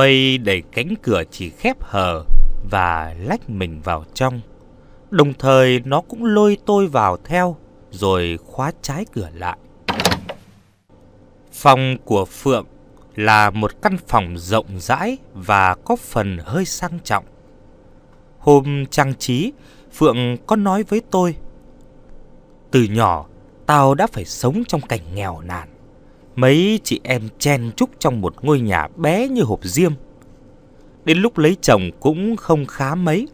Mây đẩy cánh cửa chỉ khép hờ và lách mình vào trong. Đồng thời nó cũng lôi tôi vào theo rồi khóa trái cửa lại. Phòng của Phượng là một căn phòng rộng rãi và có phần hơi sang trọng. Hôm trang trí, Phượng có nói với tôi. Từ nhỏ, tao đã phải sống trong cảnh nghèo nàn. Mấy chị em chen chúc trong một ngôi nhà bé như hộp diêm. Đến lúc lấy chồng cũng không khá mấy.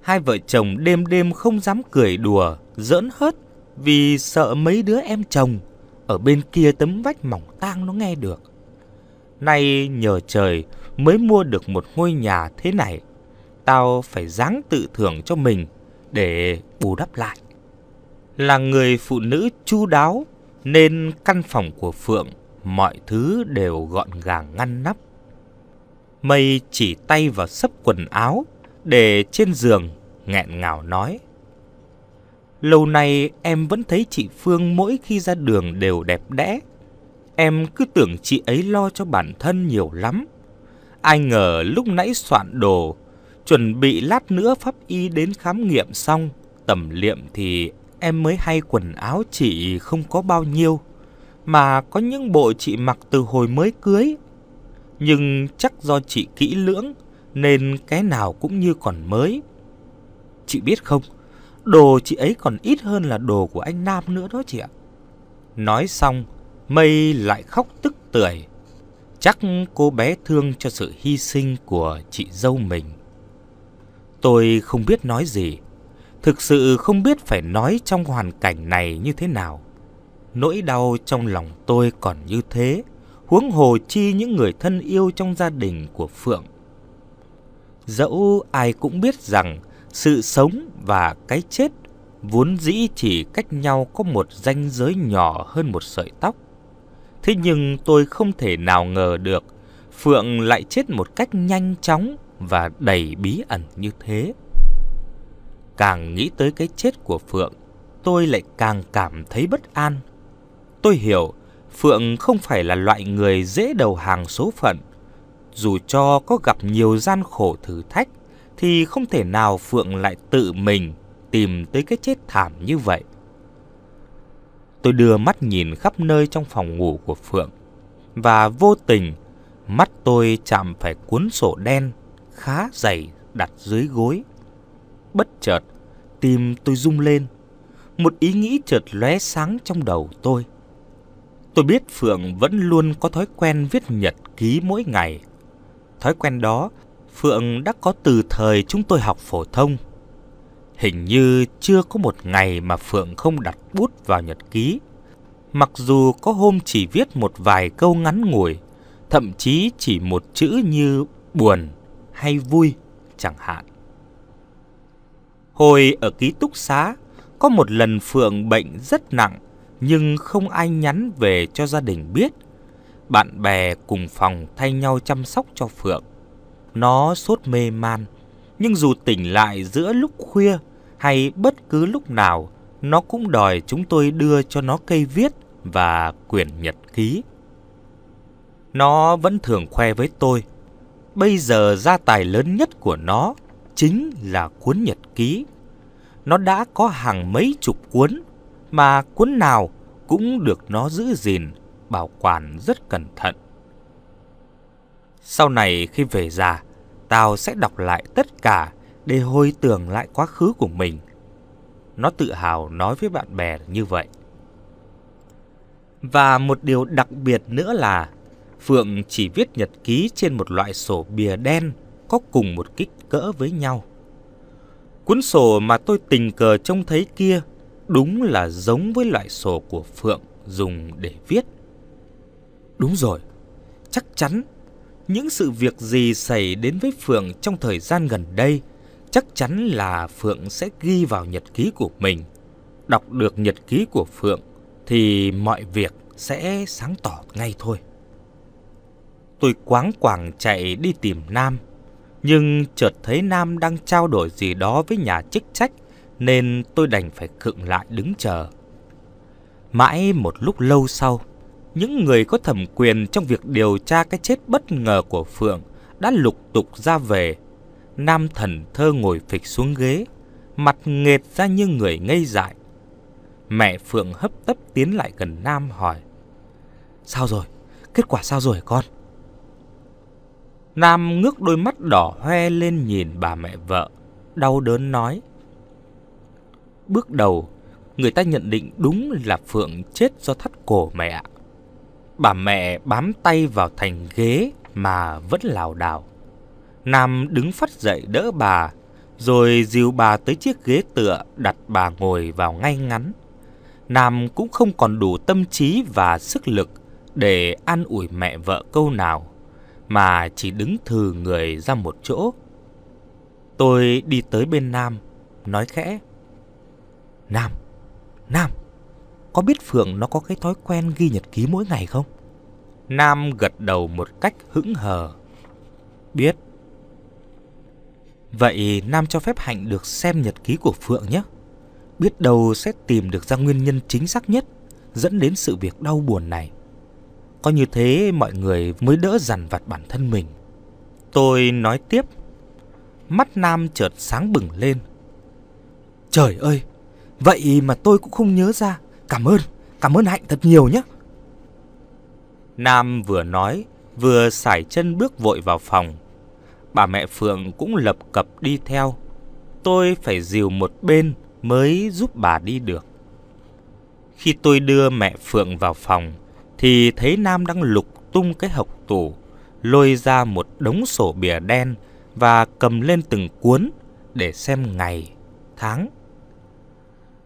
Hai vợ chồng đêm đêm không dám cười đùa, giỡn hớt vì sợ mấy đứa em chồng ở bên kia tấm vách mỏng tang nó nghe được. Nay nhờ trời mới mua được một ngôi nhà thế này, tao phải dáng tự thưởng cho mình để bù đắp lại. Là người phụ nữ chu đáo nên căn phòng của Phượng mọi thứ đều gọn gàng ngăn nắp. Mây chỉ tay vào sấp quần áo để trên giường nghẹn ngào nói. Lâu nay em vẫn thấy chị Phương mỗi khi ra đường đều đẹp đẽ. Em cứ tưởng chị ấy lo cho bản thân nhiều lắm. Ai ngờ lúc nãy soạn đồ, chuẩn bị lát nữa pháp y đến khám nghiệm xong, tầm liệm thì em mới hay quần áo chị không có bao nhiêu, mà có những bộ chị mặc từ hồi mới cưới. Nhưng chắc do chị kỹ lưỡng nên cái nào cũng như còn mới. Chị biết không, đồ chị ấy còn ít hơn là đồ của anh Nam nữa đó chị ạ. Nói xong, Mây lại khóc tức tưởi. Chắc cô bé thương cho sự hy sinh của chị dâu mình. Tôi không biết nói gì, Thực sự không biết phải nói trong hoàn cảnh này như thế nào. Nỗi đau trong lòng tôi còn như thế, huống hồ chi những người thân yêu trong gia đình của Phượng. Dẫu ai cũng biết rằng sự sống và cái chết vốn dĩ chỉ cách nhau có một ranh giới nhỏ hơn một sợi tóc. Thế nhưng tôi không thể nào ngờ được Phượng lại chết một cách nhanh chóng và đầy bí ẩn như thế. Càng nghĩ tới cái chết của Phượng, tôi lại càng cảm thấy bất an. Tôi hiểu Phượng không phải là loại người dễ đầu hàng số phận. Dù cho có gặp nhiều gian khổ thử thách, thì không thể nào Phượng lại tự mình tìm tới cái chết thảm như vậy. Tôi đưa mắt nhìn khắp nơi trong phòng ngủ của Phượng và vô tình mắt tôi chạm phải cuốn sổ đen khá dày đặt dưới gối bất chợt, tim tôi rung lên. Một ý nghĩ chợt lóe sáng trong đầu tôi. Tôi biết Phượng vẫn luôn có thói quen viết nhật ký mỗi ngày. Thói quen đó Phượng đã có từ thời chúng tôi học phổ thông. Hình như chưa có một ngày mà Phượng không đặt bút vào nhật ký. Mặc dù có hôm chỉ viết một vài câu ngắn ngủi, thậm chí chỉ một chữ như buồn hay vui chẳng hạn. Hồi ở ký túc xá, có một lần Phượng bệnh rất nặng nhưng không ai nhắn về cho gia đình biết. Bạn bè cùng phòng thay nhau chăm sóc cho Phượng. Nó sốt mê man, nhưng dù tỉnh lại giữa lúc khuya hay bất cứ lúc nào, nó cũng đòi chúng tôi đưa cho nó cây viết và quyển nhật ký. Nó vẫn thường khoe với tôi, bây giờ gia tài lớn nhất của nó chính là cuốn nhật ký. Nó đã có hàng mấy chục cuốn, mà cuốn nào cũng được nó giữ gìn, bảo quản rất cẩn thận. Sau này khi về già, tao sẽ đọc lại tất cả để hồi tưởng lại quá khứ của mình. Nó tự hào nói với bạn bè như vậy. Và một điều đặc biệt nữa là Phượng chỉ viết nhật ký trên một loại sổ bìa đen có cùng một kích cỡ với nhau. Cuốn sổ mà tôi tình cờ trông thấy kia đúng là giống với loại sổ của Phượng dùng để viết. Đúng rồi, chắc chắn những sự việc gì xảy đến với Phượng trong thời gian gần đây chắc chắn là Phượng sẽ ghi vào nhật ký của mình. Đọc được nhật ký của Phượng thì mọi việc sẽ sáng tỏ ngay thôi. Tôi quáng quảng chạy đi tìm Nam. Nhưng chợt thấy Nam đang trao đổi gì đó với nhà chức trách Nên tôi đành phải khựng lại đứng chờ Mãi một lúc lâu sau Những người có thẩm quyền trong việc điều tra cái chết bất ngờ của Phượng Đã lục tục ra về Nam thần thơ ngồi phịch xuống ghế Mặt nghệt ra như người ngây dại Mẹ Phượng hấp tấp tiến lại gần Nam hỏi Sao rồi? Kết quả sao rồi con? Nam ngước đôi mắt đỏ hoe lên nhìn bà mẹ vợ, đau đớn nói. Bước đầu, người ta nhận định đúng là Phượng chết do thắt cổ mẹ. Bà mẹ bám tay vào thành ghế mà vẫn lảo đảo. Nam đứng phát dậy đỡ bà, rồi dìu bà tới chiếc ghế tựa đặt bà ngồi vào ngay ngắn. Nam cũng không còn đủ tâm trí và sức lực để an ủi mẹ vợ câu nào mà chỉ đứng thừ người ra một chỗ. Tôi đi tới bên Nam, nói khẽ. Nam, Nam, có biết Phượng nó có cái thói quen ghi nhật ký mỗi ngày không? Nam gật đầu một cách hững hờ. Biết. Vậy Nam cho phép Hạnh được xem nhật ký của Phượng nhé. Biết đâu sẽ tìm được ra nguyên nhân chính xác nhất dẫn đến sự việc đau buồn này. Có như thế mọi người mới đỡ dằn vặt bản thân mình. Tôi nói tiếp. Mắt Nam chợt sáng bừng lên. Trời ơi, vậy mà tôi cũng không nhớ ra. Cảm ơn, cảm ơn Hạnh thật nhiều nhé. Nam vừa nói, vừa sải chân bước vội vào phòng. Bà mẹ Phượng cũng lập cập đi theo. Tôi phải dìu một bên mới giúp bà đi được. Khi tôi đưa mẹ Phượng vào phòng, thì thấy Nam đang lục tung cái hộc tủ, lôi ra một đống sổ bìa đen và cầm lên từng cuốn để xem ngày, tháng.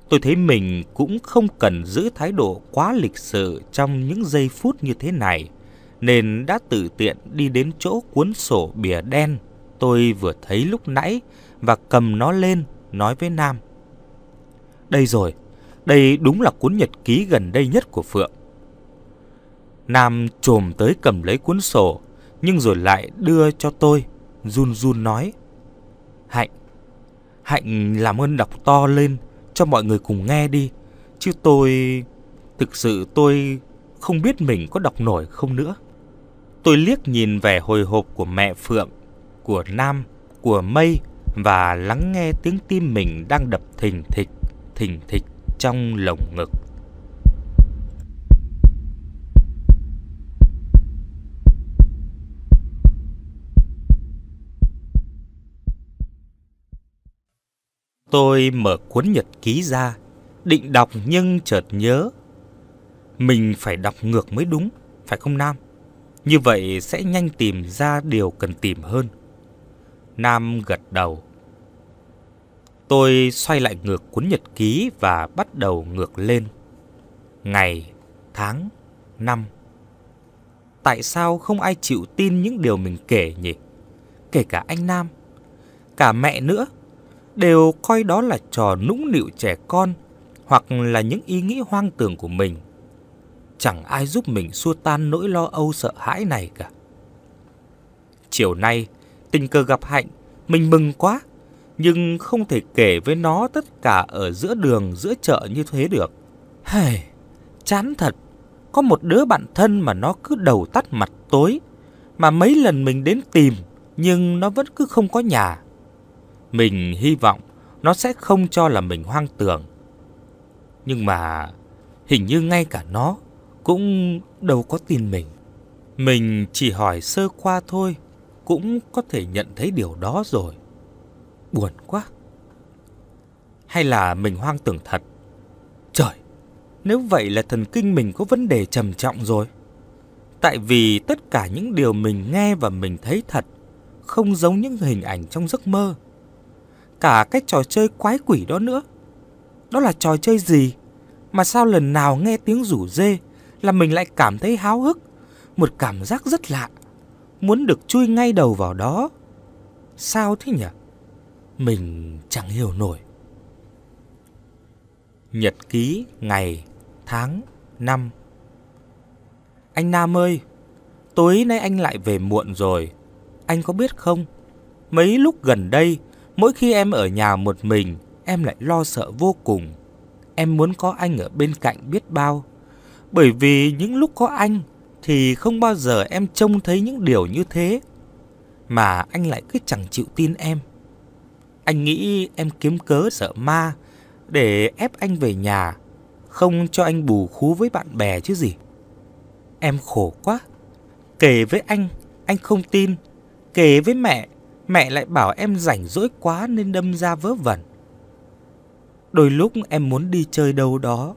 Tôi thấy mình cũng không cần giữ thái độ quá lịch sự trong những giây phút như thế này, nên đã tự tiện đi đến chỗ cuốn sổ bìa đen tôi vừa thấy lúc nãy và cầm nó lên nói với Nam. Đây rồi, đây đúng là cuốn nhật ký gần đây nhất của Phượng. Nam trồm tới cầm lấy cuốn sổ, nhưng rồi lại đưa cho tôi, run run nói. Hạnh, Hạnh làm ơn đọc to lên cho mọi người cùng nghe đi, chứ tôi... Thực sự tôi không biết mình có đọc nổi không nữa. Tôi liếc nhìn vẻ hồi hộp của mẹ Phượng, của Nam, của Mây và lắng nghe tiếng tim mình đang đập thình thịch, thình thịch trong lồng ngực. Tôi mở cuốn nhật ký ra, định đọc nhưng chợt nhớ. Mình phải đọc ngược mới đúng, phải không Nam? Như vậy sẽ nhanh tìm ra điều cần tìm hơn. Nam gật đầu. Tôi xoay lại ngược cuốn nhật ký và bắt đầu ngược lên. Ngày, tháng, năm. Tại sao không ai chịu tin những điều mình kể nhỉ? Kể cả anh Nam, cả mẹ nữa đều coi đó là trò nũng nịu trẻ con hoặc là những ý nghĩ hoang tưởng của mình. Chẳng ai giúp mình xua tan nỗi lo âu sợ hãi này cả. Chiều nay, tình cờ gặp Hạnh, mình mừng quá, nhưng không thể kể với nó tất cả ở giữa đường, giữa chợ như thế được. Hề, chán thật, có một đứa bạn thân mà nó cứ đầu tắt mặt tối, mà mấy lần mình đến tìm, nhưng nó vẫn cứ không có nhà. Mình hy vọng nó sẽ không cho là mình hoang tưởng. Nhưng mà hình như ngay cả nó cũng đâu có tin mình. Mình chỉ hỏi sơ qua thôi, cũng có thể nhận thấy điều đó rồi. Buồn quá. Hay là mình hoang tưởng thật? Trời, nếu vậy là thần kinh mình có vấn đề trầm trọng rồi. Tại vì tất cả những điều mình nghe và mình thấy thật không giống những hình ảnh trong giấc mơ cả cái trò chơi quái quỷ đó nữa. Đó là trò chơi gì? Mà sao lần nào nghe tiếng rủ dê là mình lại cảm thấy háo hức, một cảm giác rất lạ, muốn được chui ngay đầu vào đó. Sao thế nhỉ? Mình chẳng hiểu nổi. Nhật ký ngày, tháng, năm. Anh Nam ơi, tối nay anh lại về muộn rồi. Anh có biết không? Mấy lúc gần đây Mỗi khi em ở nhà một mình, em lại lo sợ vô cùng. Em muốn có anh ở bên cạnh biết bao. Bởi vì những lúc có anh thì không bao giờ em trông thấy những điều như thế. Mà anh lại cứ chẳng chịu tin em. Anh nghĩ em kiếm cớ sợ ma để ép anh về nhà, không cho anh bù khú với bạn bè chứ gì. Em khổ quá. Kể với anh, anh không tin. Kể với mẹ, Mẹ lại bảo em rảnh rỗi quá nên đâm ra vớ vẩn. Đôi lúc em muốn đi chơi đâu đó,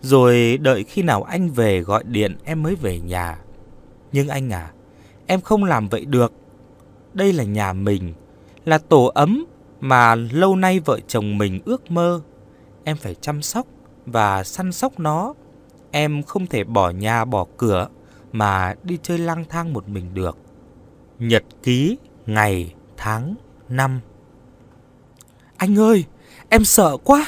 rồi đợi khi nào anh về gọi điện em mới về nhà. Nhưng anh à, em không làm vậy được. Đây là nhà mình, là tổ ấm mà lâu nay vợ chồng mình ước mơ. Em phải chăm sóc và săn sóc nó. Em không thể bỏ nhà bỏ cửa mà đi chơi lang thang một mình được. Nhật ký, ngày tháng 5 Anh ơi, em sợ quá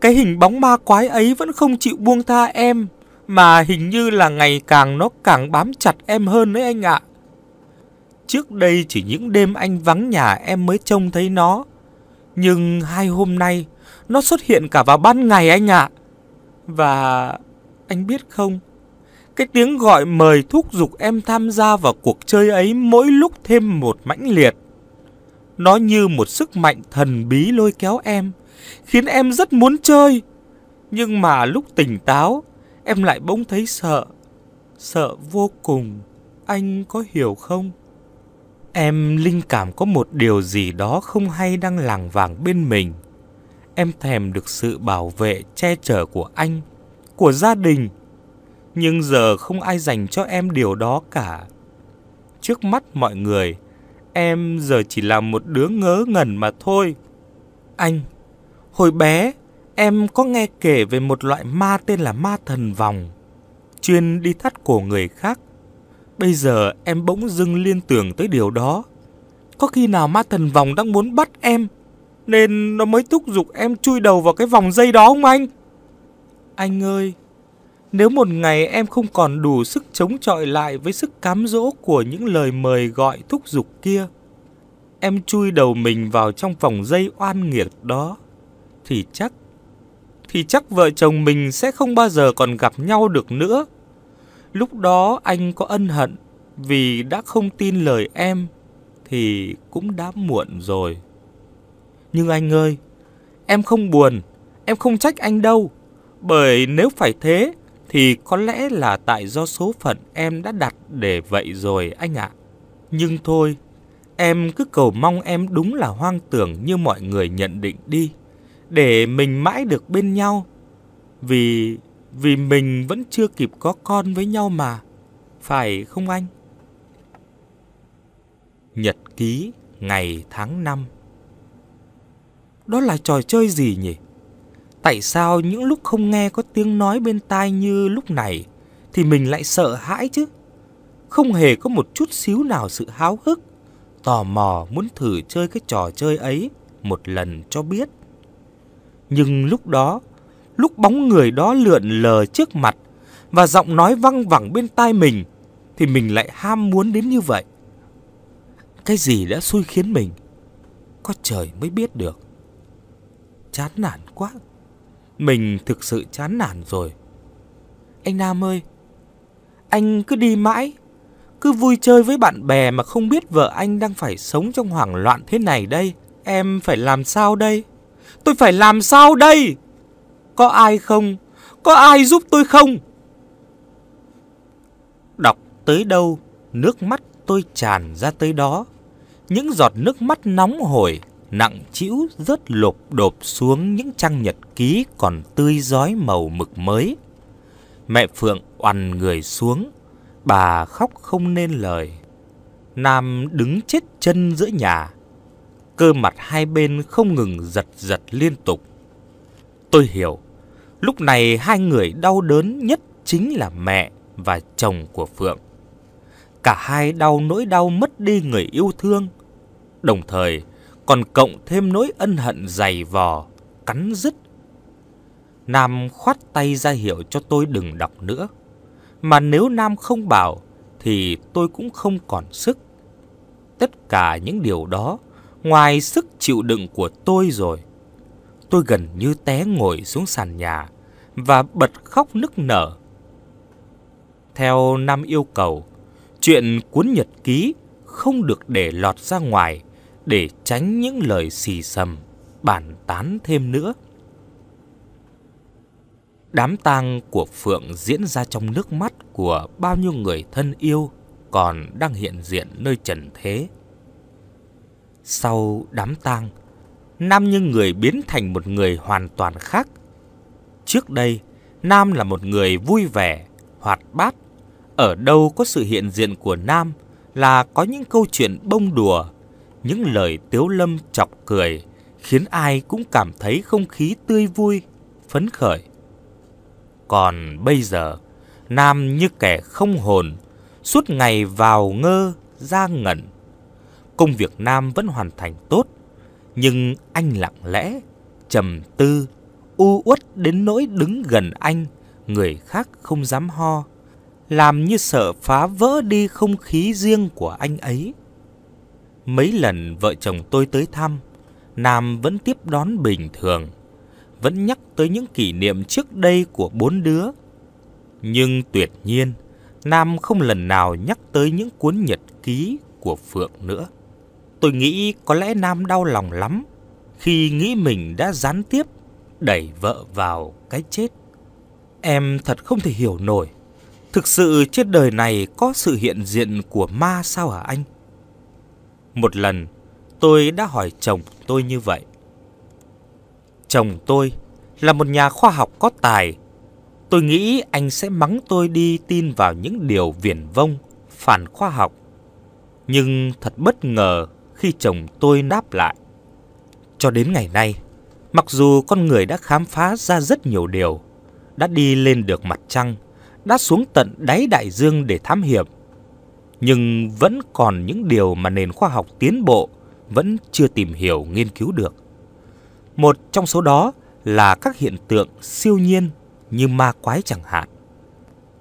Cái hình bóng ma quái ấy vẫn không chịu buông tha em Mà hình như là ngày càng nó càng bám chặt em hơn đấy anh ạ Trước đây chỉ những đêm anh vắng nhà em mới trông thấy nó Nhưng hai hôm nay Nó xuất hiện cả vào ban ngày anh ạ Và anh biết không Cái tiếng gọi mời thúc giục em tham gia vào cuộc chơi ấy mỗi lúc thêm một mãnh liệt nó như một sức mạnh thần bí lôi kéo em, khiến em rất muốn chơi. Nhưng mà lúc tỉnh táo, em lại bỗng thấy sợ. Sợ vô cùng. Anh có hiểu không? Em linh cảm có một điều gì đó không hay đang lảng vảng bên mình. Em thèm được sự bảo vệ, che chở của anh, của gia đình. Nhưng giờ không ai dành cho em điều đó cả. Trước mắt mọi người, em giờ chỉ là một đứa ngớ ngẩn mà thôi. Anh, hồi bé em có nghe kể về một loại ma tên là ma thần vòng, chuyên đi thắt cổ người khác. Bây giờ em bỗng dưng liên tưởng tới điều đó. Có khi nào ma thần vòng đang muốn bắt em, nên nó mới thúc giục em chui đầu vào cái vòng dây đó không anh? Anh ơi, nếu một ngày em không còn đủ sức chống chọi lại với sức cám dỗ của những lời mời gọi thúc giục kia, em chui đầu mình vào trong vòng dây oan nghiệt đó, thì chắc, thì chắc vợ chồng mình sẽ không bao giờ còn gặp nhau được nữa. Lúc đó anh có ân hận vì đã không tin lời em thì cũng đã muộn rồi. Nhưng anh ơi, em không buồn, em không trách anh đâu, bởi nếu phải thế thì có lẽ là tại do số phận em đã đặt để vậy rồi anh ạ. Nhưng thôi, em cứ cầu mong em đúng là hoang tưởng như mọi người nhận định đi, để mình mãi được bên nhau. Vì vì mình vẫn chưa kịp có con với nhau mà, phải không anh? Nhật ký ngày tháng 5 Đó là trò chơi gì nhỉ? Tại sao những lúc không nghe có tiếng nói bên tai như lúc này thì mình lại sợ hãi chứ? Không hề có một chút xíu nào sự háo hức, tò mò muốn thử chơi cái trò chơi ấy một lần cho biết. Nhưng lúc đó, lúc bóng người đó lượn lờ trước mặt và giọng nói văng vẳng bên tai mình thì mình lại ham muốn đến như vậy. Cái gì đã xui khiến mình? Có trời mới biết được. Chán nản quá. Mình thực sự chán nản rồi. Anh Nam ơi, anh cứ đi mãi, cứ vui chơi với bạn bè mà không biết vợ anh đang phải sống trong hoảng loạn thế này đây. Em phải làm sao đây? Tôi phải làm sao đây? Có ai không? Có ai giúp tôi không? Đọc tới đâu, nước mắt tôi tràn ra tới đó. Những giọt nước mắt nóng hổi nặng trĩu rớt lộp đột xuống những trang nhật ký còn tươi rói màu mực mới. Mẹ Phượng oằn người xuống, bà khóc không nên lời. Nam đứng chết chân giữa nhà, cơ mặt hai bên không ngừng giật giật liên tục. Tôi hiểu, lúc này hai người đau đớn nhất chính là mẹ và chồng của Phượng. Cả hai đau nỗi đau mất đi người yêu thương, đồng thời còn cộng thêm nỗi ân hận dày vò, cắn rứt. Nam khoát tay ra hiệu cho tôi đừng đọc nữa. Mà nếu Nam không bảo thì tôi cũng không còn sức. Tất cả những điều đó ngoài sức chịu đựng của tôi rồi. Tôi gần như té ngồi xuống sàn nhà và bật khóc nức nở. Theo Nam yêu cầu, chuyện cuốn nhật ký không được để lọt ra ngoài để tránh những lời xì xầm, bàn tán thêm nữa. Đám tang của Phượng diễn ra trong nước mắt của bao nhiêu người thân yêu còn đang hiện diện nơi trần thế. Sau đám tang, Nam như người biến thành một người hoàn toàn khác. Trước đây, Nam là một người vui vẻ, hoạt bát. Ở đâu có sự hiện diện của Nam là có những câu chuyện bông đùa, những lời tiếu lâm chọc cười khiến ai cũng cảm thấy không khí tươi vui, phấn khởi. Còn bây giờ, Nam như kẻ không hồn, suốt ngày vào ngơ, ra ngẩn. Công việc Nam vẫn hoàn thành tốt, nhưng anh lặng lẽ, trầm tư, u uất đến nỗi đứng gần anh, người khác không dám ho, làm như sợ phá vỡ đi không khí riêng của anh ấy. Mấy lần vợ chồng tôi tới thăm, Nam vẫn tiếp đón bình thường, vẫn nhắc tới những kỷ niệm trước đây của bốn đứa. Nhưng tuyệt nhiên, Nam không lần nào nhắc tới những cuốn nhật ký của Phượng nữa. Tôi nghĩ có lẽ Nam đau lòng lắm khi nghĩ mình đã gián tiếp đẩy vợ vào cái chết. Em thật không thể hiểu nổi. Thực sự trên đời này có sự hiện diện của ma sao hả anh? Một lần tôi đã hỏi chồng tôi như vậy. Chồng tôi là một nhà khoa học có tài. Tôi nghĩ anh sẽ mắng tôi đi tin vào những điều viển vông, phản khoa học. Nhưng thật bất ngờ khi chồng tôi đáp lại. Cho đến ngày nay, mặc dù con người đã khám phá ra rất nhiều điều, đã đi lên được mặt trăng, đã xuống tận đáy đại dương để thám hiểm, nhưng vẫn còn những điều mà nền khoa học tiến bộ vẫn chưa tìm hiểu nghiên cứu được. Một trong số đó là các hiện tượng siêu nhiên như ma quái chẳng hạn.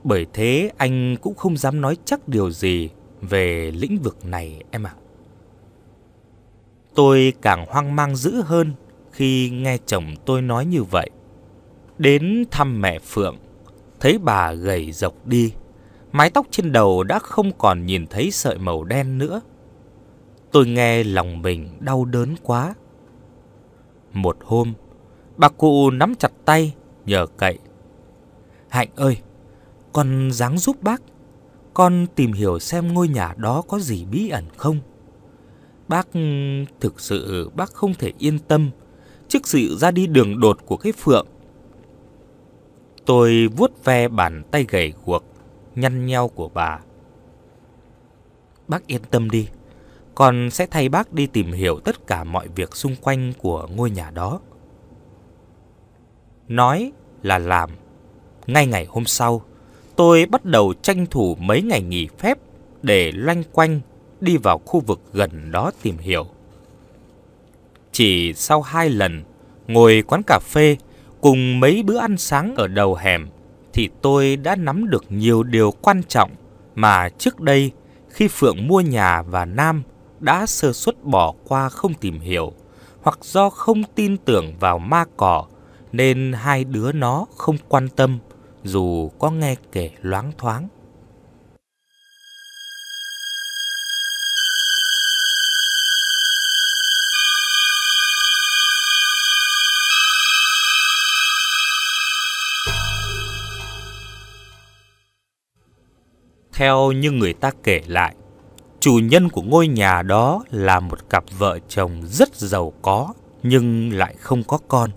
Bởi thế anh cũng không dám nói chắc điều gì về lĩnh vực này em ạ. À. Tôi càng hoang mang dữ hơn khi nghe chồng tôi nói như vậy. Đến thăm mẹ Phượng, thấy bà gầy rộc đi mái tóc trên đầu đã không còn nhìn thấy sợi màu đen nữa. Tôi nghe lòng mình đau đớn quá. Một hôm, bà cụ nắm chặt tay, nhờ cậy. Hạnh ơi, con dáng giúp bác. Con tìm hiểu xem ngôi nhà đó có gì bí ẩn không. Bác thực sự bác không thể yên tâm trước sự ra đi đường đột của cái phượng. Tôi vuốt ve bàn tay gầy guộc nhăn nheo của bà. Bác yên tâm đi, con sẽ thay bác đi tìm hiểu tất cả mọi việc xung quanh của ngôi nhà đó. Nói là làm. Ngay ngày hôm sau, tôi bắt đầu tranh thủ mấy ngày nghỉ phép để loanh quanh đi vào khu vực gần đó tìm hiểu. Chỉ sau hai lần ngồi quán cà phê cùng mấy bữa ăn sáng ở đầu hẻm, thì tôi đã nắm được nhiều điều quan trọng mà trước đây khi Phượng mua nhà và Nam đã sơ suất bỏ qua không tìm hiểu hoặc do không tin tưởng vào ma cỏ nên hai đứa nó không quan tâm dù có nghe kể loáng thoáng. Theo như người ta kể lại, chủ nhân của ngôi nhà đó là một cặp vợ chồng rất giàu có nhưng lại không có con.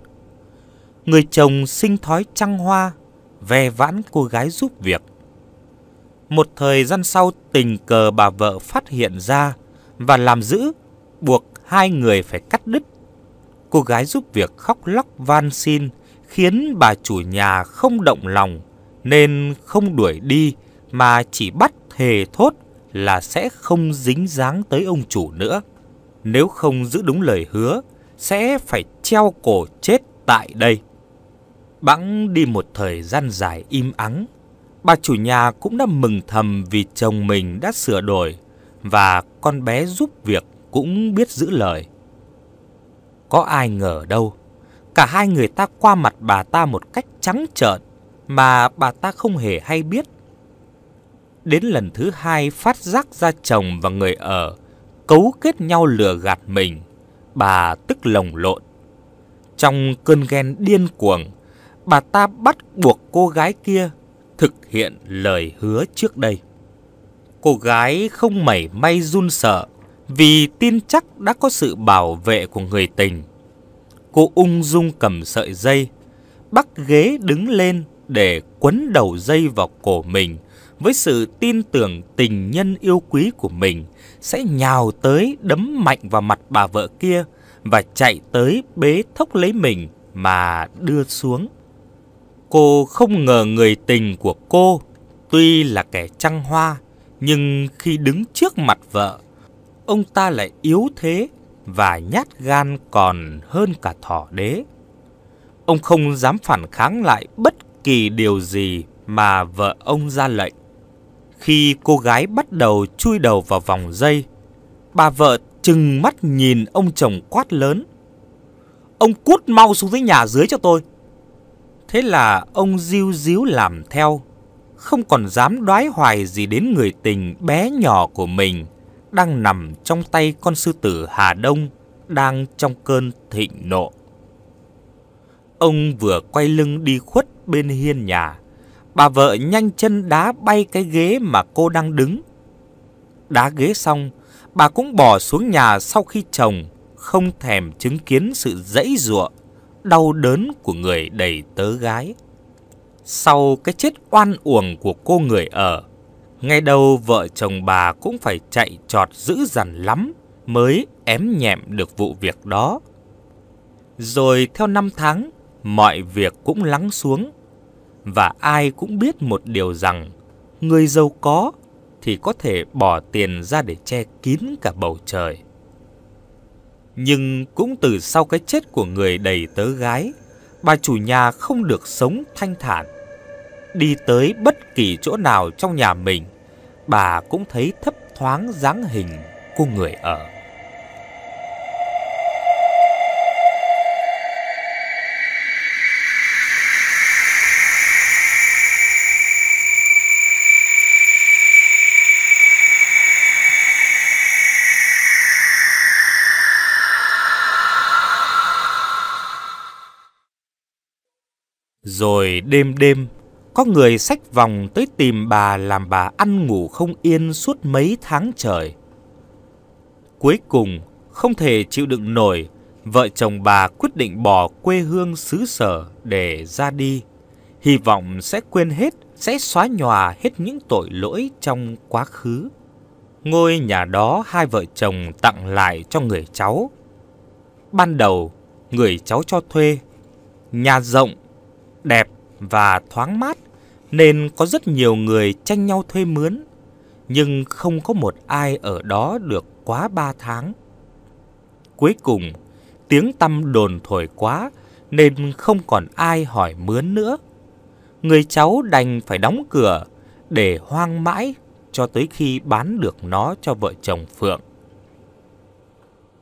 Người chồng sinh thói trăng hoa, ve vãn cô gái giúp việc. Một thời gian sau tình cờ bà vợ phát hiện ra và làm giữ, buộc hai người phải cắt đứt. Cô gái giúp việc khóc lóc van xin khiến bà chủ nhà không động lòng nên không đuổi đi mà chỉ bắt thề thốt là sẽ không dính dáng tới ông chủ nữa. Nếu không giữ đúng lời hứa, sẽ phải treo cổ chết tại đây. Bẵng đi một thời gian dài im ắng, bà chủ nhà cũng đã mừng thầm vì chồng mình đã sửa đổi và con bé giúp việc cũng biết giữ lời. Có ai ngờ đâu, cả hai người ta qua mặt bà ta một cách trắng trợn mà bà ta không hề hay biết đến lần thứ hai phát giác ra chồng và người ở cấu kết nhau lừa gạt mình, bà tức lồng lộn. Trong cơn ghen điên cuồng, bà ta bắt buộc cô gái kia thực hiện lời hứa trước đây. Cô gái không mảy may run sợ vì tin chắc đã có sự bảo vệ của người tình. Cô ung dung cầm sợi dây, bắt ghế đứng lên để quấn đầu dây vào cổ mình với sự tin tưởng tình nhân yêu quý của mình sẽ nhào tới đấm mạnh vào mặt bà vợ kia và chạy tới bế thốc lấy mình mà đưa xuống. Cô không ngờ người tình của cô tuy là kẻ trăng hoa nhưng khi đứng trước mặt vợ, ông ta lại yếu thế và nhát gan còn hơn cả thỏ đế. Ông không dám phản kháng lại bất kỳ điều gì mà vợ ông ra lệnh. Khi cô gái bắt đầu chui đầu vào vòng dây, bà vợ trừng mắt nhìn ông chồng quát lớn. Ông cút mau xuống dưới nhà dưới cho tôi. Thế là ông diêu díu làm theo, không còn dám đoái hoài gì đến người tình bé nhỏ của mình đang nằm trong tay con sư tử Hà Đông đang trong cơn thịnh nộ. Ông vừa quay lưng đi khuất bên hiên nhà Bà vợ nhanh chân đá bay cái ghế mà cô đang đứng. Đá ghế xong, bà cũng bỏ xuống nhà sau khi chồng không thèm chứng kiến sự dãy giụa, đau đớn của người đầy tớ gái. Sau cái chết oan uổng của cô người ở, ngay đầu vợ chồng bà cũng phải chạy trọt dữ dằn lắm mới ém nhẹm được vụ việc đó. Rồi theo năm tháng, mọi việc cũng lắng xuống và ai cũng biết một điều rằng người giàu có thì có thể bỏ tiền ra để che kín cả bầu trời. Nhưng cũng từ sau cái chết của người đầy tớ gái, bà chủ nhà không được sống thanh thản. Đi tới bất kỳ chỗ nào trong nhà mình, bà cũng thấy thấp thoáng dáng hình của người ở. Rồi đêm đêm, có người sách vòng tới tìm bà làm bà ăn ngủ không yên suốt mấy tháng trời. Cuối cùng, không thể chịu đựng nổi, vợ chồng bà quyết định bỏ quê hương xứ sở để ra đi. Hy vọng sẽ quên hết, sẽ xóa nhòa hết những tội lỗi trong quá khứ. Ngôi nhà đó hai vợ chồng tặng lại cho người cháu. Ban đầu, người cháu cho thuê. Nhà rộng, đẹp và thoáng mát nên có rất nhiều người tranh nhau thuê mướn, nhưng không có một ai ở đó được quá ba tháng. Cuối cùng, tiếng tăm đồn thổi quá nên không còn ai hỏi mướn nữa. Người cháu đành phải đóng cửa để hoang mãi cho tới khi bán được nó cho vợ chồng Phượng.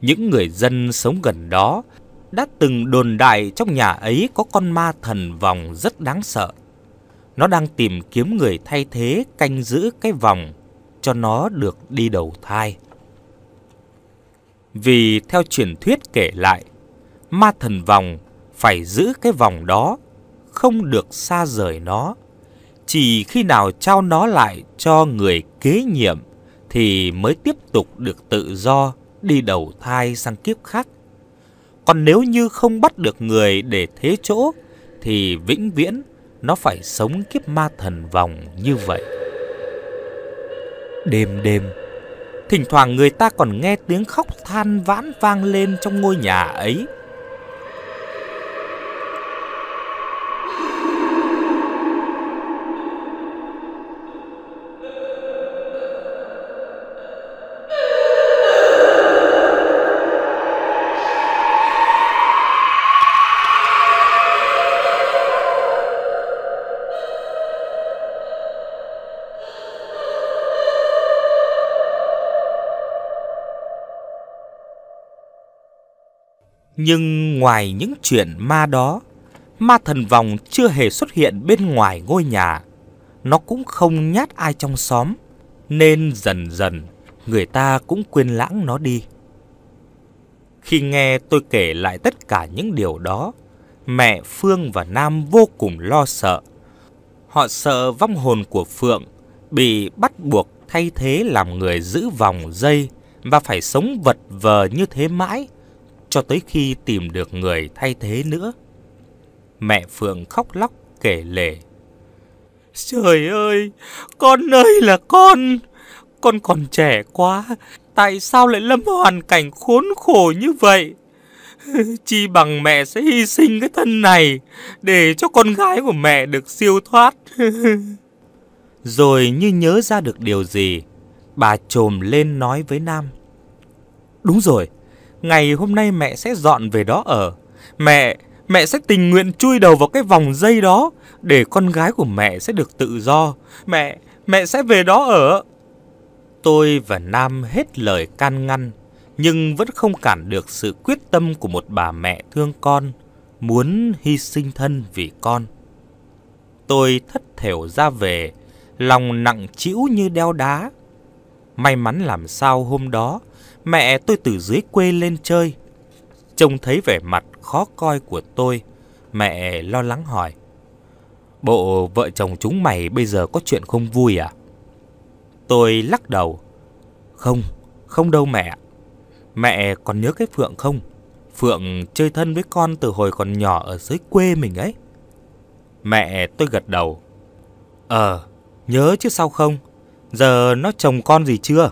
Những người dân sống gần đó đã từng đồn đại trong nhà ấy có con ma thần vòng rất đáng sợ. Nó đang tìm kiếm người thay thế canh giữ cái vòng cho nó được đi đầu thai. Vì theo truyền thuyết kể lại, ma thần vòng phải giữ cái vòng đó, không được xa rời nó. Chỉ khi nào trao nó lại cho người kế nhiệm thì mới tiếp tục được tự do đi đầu thai sang kiếp khác còn nếu như không bắt được người để thế chỗ thì vĩnh viễn nó phải sống kiếp ma thần vòng như vậy. Đêm đêm, thỉnh thoảng người ta còn nghe tiếng khóc than vãn vang lên trong ngôi nhà ấy Nhưng ngoài những chuyện ma đó, ma thần vòng chưa hề xuất hiện bên ngoài ngôi nhà. Nó cũng không nhát ai trong xóm, nên dần dần người ta cũng quên lãng nó đi. Khi nghe tôi kể lại tất cả những điều đó, mẹ Phương và Nam vô cùng lo sợ. Họ sợ vong hồn của Phượng bị bắt buộc thay thế làm người giữ vòng dây và phải sống vật vờ như thế mãi cho tới khi tìm được người thay thế nữa. Mẹ Phượng khóc lóc kể lể. Trời ơi, con ơi là con, con còn trẻ quá, tại sao lại lâm vào hoàn cảnh khốn khổ như vậy? Chi bằng mẹ sẽ hy sinh cái thân này để cho con gái của mẹ được siêu thoát. Rồi như nhớ ra được điều gì, bà trồm lên nói với Nam. Đúng rồi, ngày hôm nay mẹ sẽ dọn về đó ở. Mẹ, mẹ sẽ tình nguyện chui đầu vào cái vòng dây đó để con gái của mẹ sẽ được tự do. Mẹ, mẹ sẽ về đó ở. Tôi và Nam hết lời can ngăn, nhưng vẫn không cản được sự quyết tâm của một bà mẹ thương con, muốn hy sinh thân vì con. Tôi thất thểu ra về, lòng nặng trĩu như đeo đá. May mắn làm sao hôm đó Mẹ tôi từ dưới quê lên chơi. Trông thấy vẻ mặt khó coi của tôi, mẹ lo lắng hỏi. Bộ vợ chồng chúng mày bây giờ có chuyện không vui à? Tôi lắc đầu. Không, không đâu mẹ. Mẹ còn nhớ cái Phượng không? Phượng chơi thân với con từ hồi còn nhỏ ở dưới quê mình ấy. Mẹ tôi gật đầu. Ờ, nhớ chứ sao không? Giờ nó chồng con gì chưa?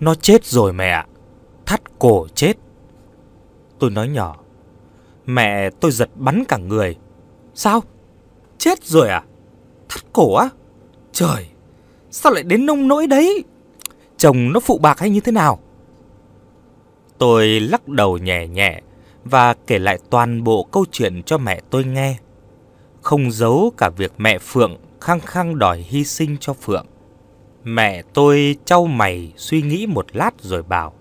Nó chết rồi mẹ ạ. Thắt cổ chết. Tôi nói nhỏ. Mẹ tôi giật bắn cả người. Sao? Chết rồi à? Thắt cổ á? Trời, sao lại đến nông nỗi đấy? Chồng nó phụ bạc hay như thế nào? Tôi lắc đầu nhẹ nhẹ và kể lại toàn bộ câu chuyện cho mẹ tôi nghe. Không giấu cả việc mẹ Phượng khăng khăng đòi hy sinh cho Phượng. Mẹ tôi trao mày suy nghĩ một lát rồi bảo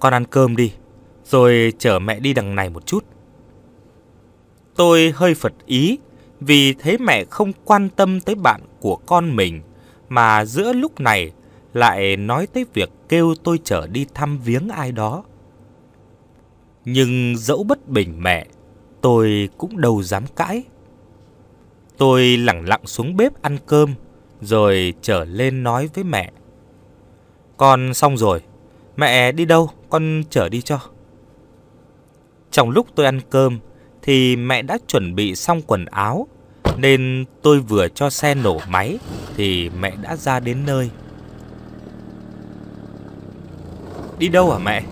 Con ăn cơm đi Rồi chở mẹ đi đằng này một chút Tôi hơi phật ý Vì thấy mẹ không quan tâm tới bạn của con mình Mà giữa lúc này lại nói tới việc kêu tôi chở đi thăm viếng ai đó Nhưng dẫu bất bình mẹ Tôi cũng đâu dám cãi Tôi lặng lặng xuống bếp ăn cơm rồi trở lên nói với mẹ. Con xong rồi, mẹ đi đâu con chở đi cho. Trong lúc tôi ăn cơm thì mẹ đã chuẩn bị xong quần áo nên tôi vừa cho xe nổ máy thì mẹ đã ra đến nơi. Đi đâu hả mẹ?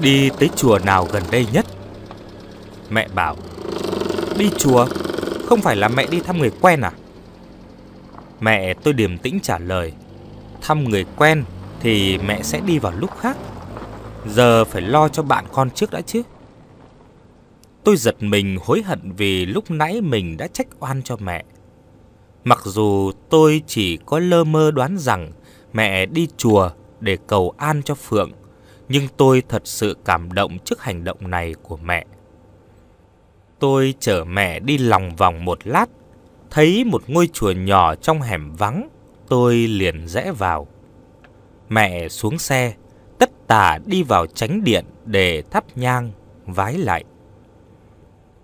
Đi tới chùa nào gần đây nhất? Mẹ bảo Đi chùa? Không phải là mẹ đi thăm người quen à? Mẹ tôi điềm tĩnh trả lời Thăm người quen thì mẹ sẽ đi vào lúc khác Giờ phải lo cho bạn con trước đã chứ Tôi giật mình hối hận vì lúc nãy mình đã trách oan cho mẹ Mặc dù tôi chỉ có lơ mơ đoán rằng Mẹ đi chùa để cầu an cho Phượng Nhưng tôi thật sự cảm động trước hành động này của mẹ Tôi chở mẹ đi lòng vòng một lát Thấy một ngôi chùa nhỏ trong hẻm vắng, tôi liền rẽ vào. Mẹ xuống xe, tất tả đi vào tránh điện để thắp nhang, vái lại.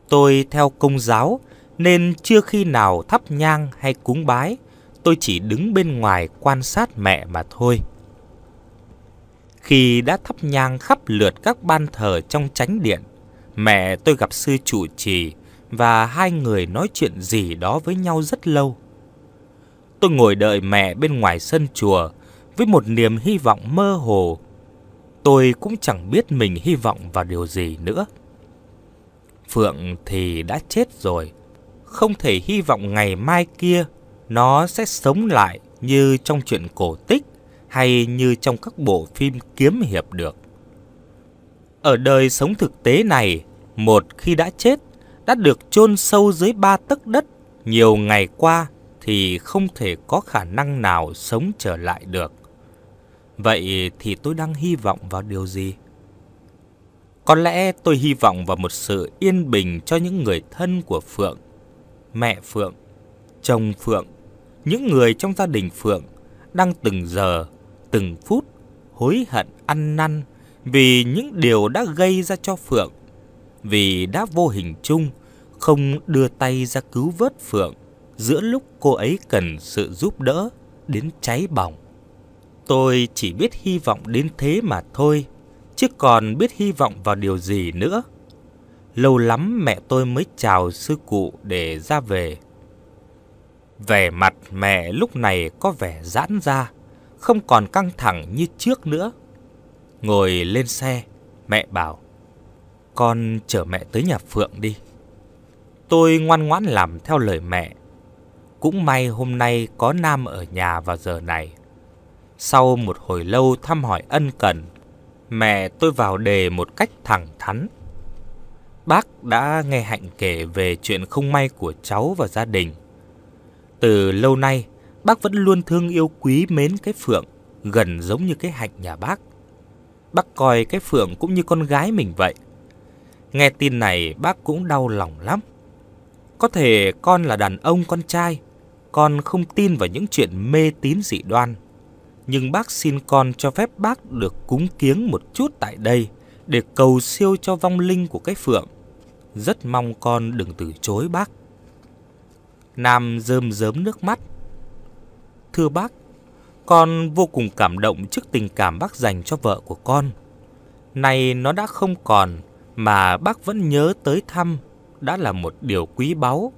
Tôi theo công giáo nên chưa khi nào thắp nhang hay cúng bái, tôi chỉ đứng bên ngoài quan sát mẹ mà thôi. Khi đã thắp nhang khắp lượt các ban thờ trong chánh điện, mẹ tôi gặp sư trụ trì và hai người nói chuyện gì đó với nhau rất lâu. Tôi ngồi đợi mẹ bên ngoài sân chùa với một niềm hy vọng mơ hồ. Tôi cũng chẳng biết mình hy vọng vào điều gì nữa. Phượng thì đã chết rồi, không thể hy vọng ngày mai kia nó sẽ sống lại như trong chuyện cổ tích hay như trong các bộ phim kiếm hiệp được. Ở đời sống thực tế này, một khi đã chết đã được chôn sâu dưới ba tấc đất nhiều ngày qua thì không thể có khả năng nào sống trở lại được. Vậy thì tôi đang hy vọng vào điều gì? Có lẽ tôi hy vọng vào một sự yên bình cho những người thân của Phượng, mẹ Phượng, chồng Phượng, những người trong gia đình Phượng đang từng giờ, từng phút hối hận ăn năn vì những điều đã gây ra cho Phượng, vì đã vô hình chung không đưa tay ra cứu vớt Phượng giữa lúc cô ấy cần sự giúp đỡ đến cháy bỏng. Tôi chỉ biết hy vọng đến thế mà thôi, chứ còn biết hy vọng vào điều gì nữa. Lâu lắm mẹ tôi mới chào sư cụ để ra về. Vẻ mặt mẹ lúc này có vẻ giãn ra, không còn căng thẳng như trước nữa. Ngồi lên xe, mẹ bảo, con chở mẹ tới nhà Phượng đi. Tôi ngoan ngoãn làm theo lời mẹ. Cũng may hôm nay có Nam ở nhà vào giờ này. Sau một hồi lâu thăm hỏi ân cần, mẹ tôi vào đề một cách thẳng thắn. Bác đã nghe Hạnh kể về chuyện không may của cháu và gia đình. Từ lâu nay, bác vẫn luôn thương yêu quý mến cái Phượng, gần giống như cái Hạnh nhà bác. Bác coi cái Phượng cũng như con gái mình vậy. Nghe tin này bác cũng đau lòng lắm. Có thể con là đàn ông con trai, con không tin vào những chuyện mê tín dị đoan. Nhưng bác xin con cho phép bác được cúng kiếng một chút tại đây để cầu siêu cho vong linh của cái phượng. Rất mong con đừng từ chối bác. Nam rơm rớm nước mắt. Thưa bác, con vô cùng cảm động trước tình cảm bác dành cho vợ của con. Nay nó đã không còn mà bác vẫn nhớ tới thăm đã là một điều quý báu.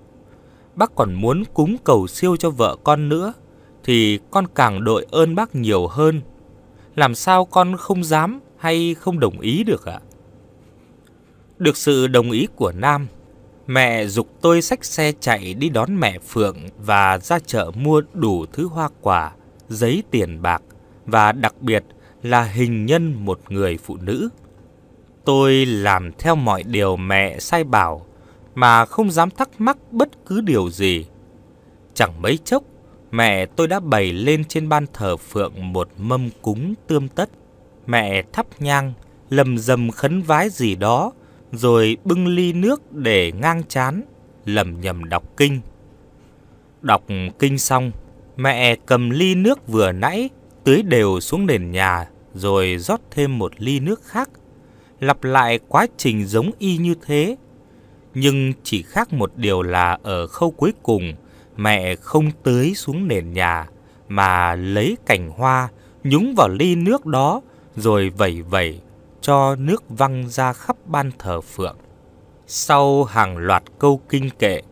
Bác còn muốn cúng cầu siêu cho vợ con nữa thì con càng đội ơn bác nhiều hơn. Làm sao con không dám hay không đồng ý được ạ? Được sự đồng ý của Nam, mẹ dục tôi xách xe chạy đi đón mẹ Phượng và ra chợ mua đủ thứ hoa quả, giấy tiền bạc và đặc biệt là hình nhân một người phụ nữ. Tôi làm theo mọi điều mẹ sai bảo mà không dám thắc mắc bất cứ điều gì. Chẳng mấy chốc, mẹ tôi đã bày lên trên ban thờ phượng một mâm cúng tươm tất. Mẹ thắp nhang, lầm rầm khấn vái gì đó, rồi bưng ly nước để ngang chán, lầm nhầm đọc kinh. Đọc kinh xong, mẹ cầm ly nước vừa nãy, tưới đều xuống nền nhà, rồi rót thêm một ly nước khác. Lặp lại quá trình giống y như thế nhưng chỉ khác một điều là ở khâu cuối cùng, mẹ không tưới xuống nền nhà mà lấy cành hoa nhúng vào ly nước đó rồi vẩy vẩy cho nước văng ra khắp ban thờ phượng. Sau hàng loạt câu kinh kệ,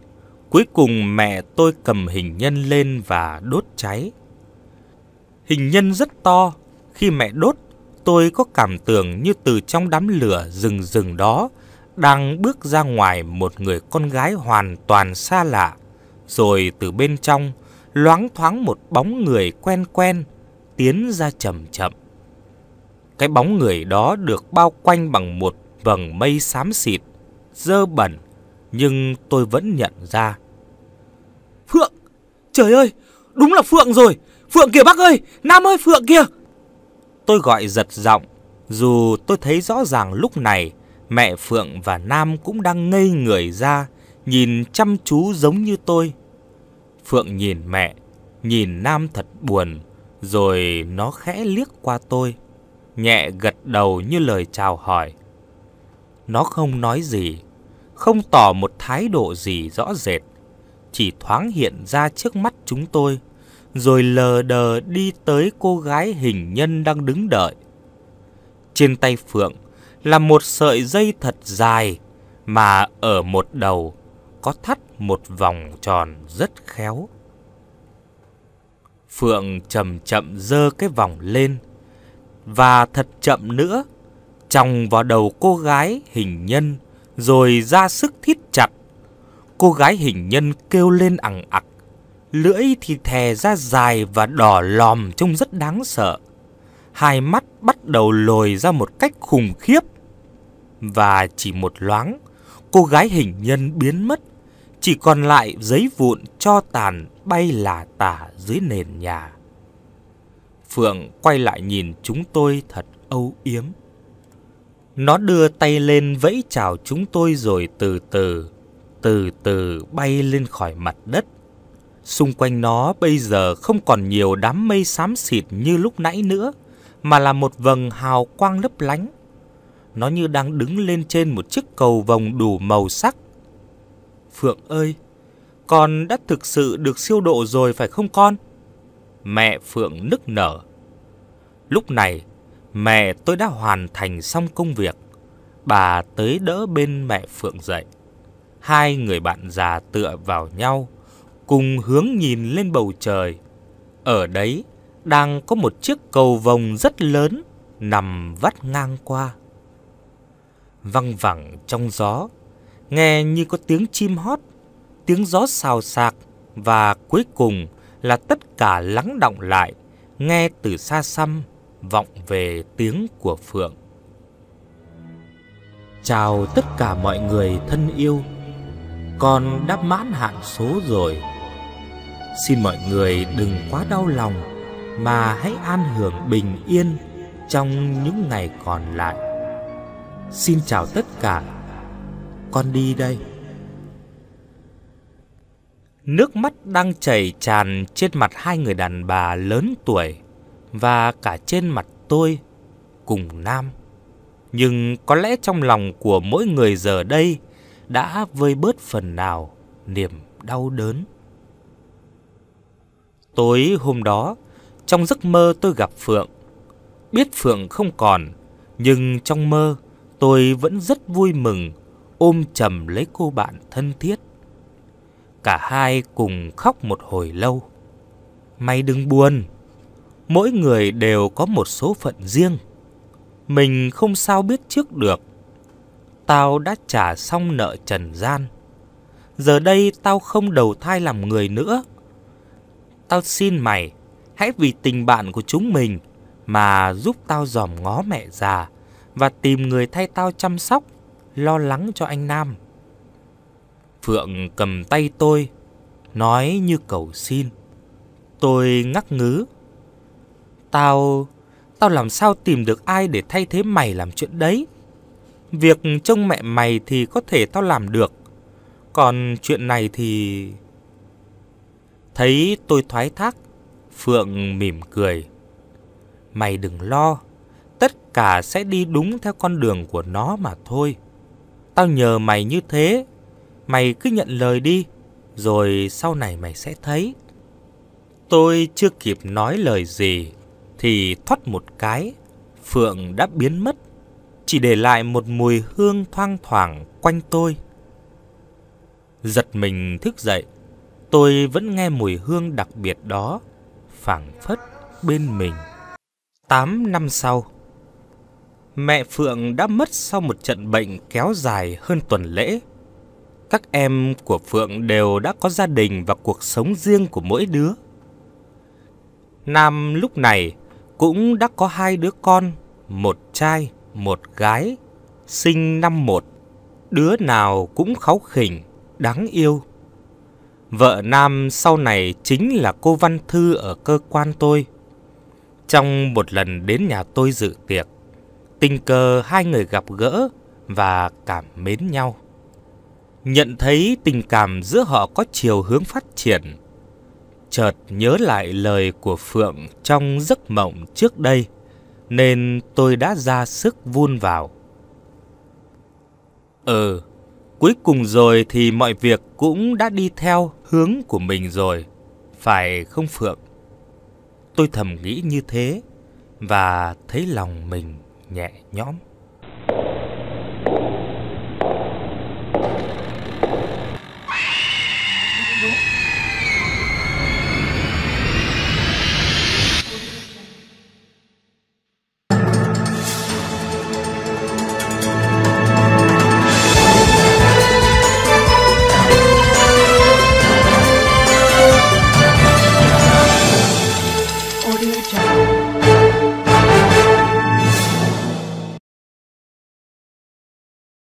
cuối cùng mẹ tôi cầm hình nhân lên và đốt cháy. Hình nhân rất to, khi mẹ đốt, tôi có cảm tưởng như từ trong đám lửa rừng rừng đó đang bước ra ngoài một người con gái hoàn toàn xa lạ, rồi từ bên trong loáng thoáng một bóng người quen quen tiến ra chậm chậm. Cái bóng người đó được bao quanh bằng một vầng mây xám xịt, dơ bẩn, nhưng tôi vẫn nhận ra. Phượng! Trời ơi! Đúng là Phượng rồi! Phượng kìa bác ơi! Nam ơi Phượng kìa! Tôi gọi giật giọng, dù tôi thấy rõ ràng lúc này Mẹ Phượng và Nam cũng đang ngây người ra, nhìn chăm chú giống như tôi. Phượng nhìn mẹ, nhìn Nam thật buồn, rồi nó khẽ liếc qua tôi, nhẹ gật đầu như lời chào hỏi. Nó không nói gì, không tỏ một thái độ gì rõ rệt, chỉ thoáng hiện ra trước mắt chúng tôi, rồi lờ đờ đi tới cô gái hình nhân đang đứng đợi. Trên tay Phượng là một sợi dây thật dài mà ở một đầu có thắt một vòng tròn rất khéo. Phượng chậm chậm dơ cái vòng lên và thật chậm nữa, trong vào đầu cô gái hình nhân rồi ra sức thít chặt. Cô gái hình nhân kêu lên ẳng ặc, lưỡi thì thè ra dài và đỏ lòm trông rất đáng sợ hai mắt bắt đầu lồi ra một cách khủng khiếp. Và chỉ một loáng, cô gái hình nhân biến mất, chỉ còn lại giấy vụn cho tàn bay lả tả dưới nền nhà. Phượng quay lại nhìn chúng tôi thật âu yếm. Nó đưa tay lên vẫy chào chúng tôi rồi từ từ, từ từ bay lên khỏi mặt đất. Xung quanh nó bây giờ không còn nhiều đám mây xám xịt như lúc nãy nữa, mà là một vầng hào quang lấp lánh. Nó như đang đứng lên trên một chiếc cầu vồng đủ màu sắc. Phượng ơi, con đã thực sự được siêu độ rồi phải không con? Mẹ Phượng nức nở. Lúc này, mẹ tôi đã hoàn thành xong công việc. Bà tới đỡ bên mẹ Phượng dậy. Hai người bạn già tựa vào nhau, cùng hướng nhìn lên bầu trời. Ở đấy, đang có một chiếc cầu vồng rất lớn nằm vắt ngang qua. Văng vẳng trong gió, nghe như có tiếng chim hót, tiếng gió xào xạc và cuối cùng là tất cả lắng động lại, nghe từ xa xăm vọng về tiếng của phượng. Chào tất cả mọi người thân yêu. Con đã mãn hạn số rồi. Xin mọi người đừng quá đau lòng mà hãy an hưởng bình yên trong những ngày còn lại. Xin chào tất cả. Con đi đây. Nước mắt đang chảy tràn trên mặt hai người đàn bà lớn tuổi và cả trên mặt tôi cùng Nam. Nhưng có lẽ trong lòng của mỗi người giờ đây đã vơi bớt phần nào niềm đau đớn. Tối hôm đó, trong giấc mơ tôi gặp Phượng. Biết Phượng không còn, nhưng trong mơ tôi vẫn rất vui mừng ôm chầm lấy cô bạn thân thiết. Cả hai cùng khóc một hồi lâu. Mày đừng buồn. Mỗi người đều có một số phận riêng. Mình không sao biết trước được. Tao đã trả xong nợ trần gian. Giờ đây tao không đầu thai làm người nữa. Tao xin mày, Hãy vì tình bạn của chúng mình mà giúp tao dòm ngó mẹ già và tìm người thay tao chăm sóc, lo lắng cho anh Nam. Phượng cầm tay tôi, nói như cầu xin. Tôi ngắc ngứ. Tao, tao làm sao tìm được ai để thay thế mày làm chuyện đấy? Việc trông mẹ mày thì có thể tao làm được. Còn chuyện này thì... Thấy tôi thoái thác, Phượng mỉm cười. Mày đừng lo, tất cả sẽ đi đúng theo con đường của nó mà thôi. Tao nhờ mày như thế, mày cứ nhận lời đi, rồi sau này mày sẽ thấy. Tôi chưa kịp nói lời gì, thì thoát một cái, Phượng đã biến mất, chỉ để lại một mùi hương thoang thoảng quanh tôi. Giật mình thức dậy, tôi vẫn nghe mùi hương đặc biệt đó phảng phất bên mình. 8 năm sau, mẹ Phượng đã mất sau một trận bệnh kéo dài hơn tuần lễ. Các em của Phượng đều đã có gia đình và cuộc sống riêng của mỗi đứa. Nam lúc này cũng đã có hai đứa con, một trai, một gái, sinh năm một. Đứa nào cũng kháu khỉnh, đáng yêu Vợ Nam sau này chính là cô Văn Thư ở cơ quan tôi. Trong một lần đến nhà tôi dự tiệc, tình cờ hai người gặp gỡ và cảm mến nhau. Nhận thấy tình cảm giữa họ có chiều hướng phát triển. Chợt nhớ lại lời của Phượng trong giấc mộng trước đây, nên tôi đã ra sức vun vào. Ừ, Cuối cùng rồi thì mọi việc cũng đã đi theo hướng của mình rồi, phải không Phượng? Tôi thầm nghĩ như thế và thấy lòng mình nhẹ nhõm.